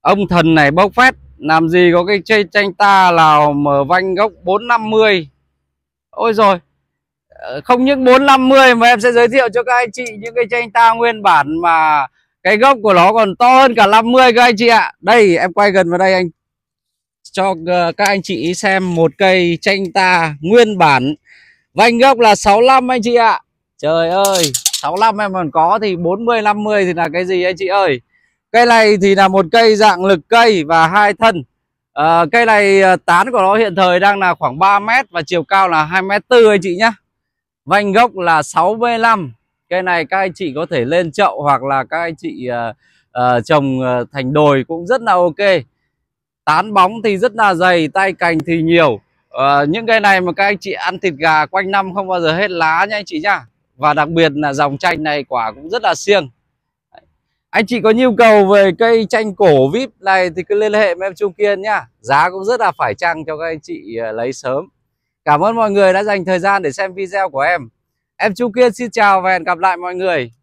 ông thần này bốc phét làm gì có cái chây tranh ta lào mở vanh gốc 450 ôi rồi ờ, không những 450 mà em sẽ giới thiệu cho các anh chị những cái chanh ta nguyên bản mà cái gốc của nó còn to hơn cả 50 các anh chị ạ đây em quay gần vào đây anh cho ờ, các anh chị xem một cây chanh ta nguyên bản vanh gốc là 65 anh chị ạ trời ơi 65 em còn có thì 40 50 thì là cái gì anh chị ơi Cây này thì là một cây dạng lực cây và hai thân. À, cây này ờ, tán của nó hiện thời đang là khoảng 3 mét và chiều cao là 2 mét 4 anh chị nhé. Vành gốc là 65. Cây này các anh chị có thể lên chậu hoặc là các anh chị uh, uh, trồng thành đồi cũng rất là ok. Tán bóng thì rất là dày, tay cành thì nhiều. Uh, những cây này mà các anh chị ăn thịt gà quanh năm không bao giờ hết lá nha anh chị nhá. Và đặc biệt là dòng chanh này quả cũng rất là siêng anh chị có nhu cầu về cây chanh cổ vip này thì cứ liên hệ với em Trung Kiên nhá giá cũng rất là phải chăng cho các anh chị à, lấy sớm cảm ơn mọi người đã dành thời gian để xem video của em em Trung Kiên xin chào và hẹn gặp lại mọi người